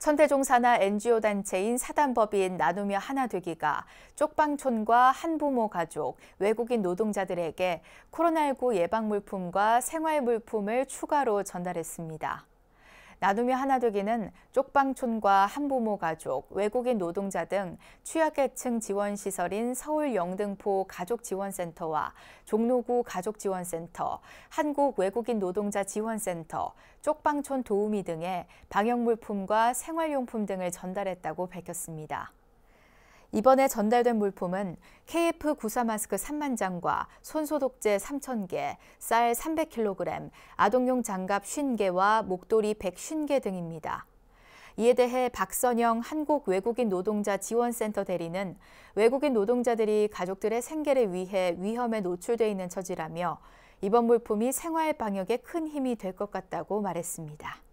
천태종 산하 NGO 단체인 사단법인 나누며 하나 되기가 쪽방촌과 한부모 가족, 외국인 노동자들에게 코로나19 예방 물품과 생활 물품을 추가로 전달했습니다. 나눔이 하나 되기는 쪽방촌과 한부모 가족, 외국인 노동자 등 취약계층 지원 시설인 서울 영등포 가족지원센터와 종로구 가족지원센터, 한국 외국인 노동자 지원센터, 쪽방촌 도우미 등의 방역 물품과 생활용품 등을 전달했다고 밝혔습니다. 이번에 전달된 물품은 KF94 마스크 3만 장과 손소독제 3 0 0 0 개, 쌀 300kg, 아동용 장갑 50개와 목도리 150개 등입니다. 이에 대해 박선영 한국 외국인 노동자 지원센터 대리는 외국인 노동자들이 가족들의 생계를 위해 위험에 노출돼 있는 처지라며 이번 물품이 생활 방역에 큰 힘이 될 것 같다고 말했습니다.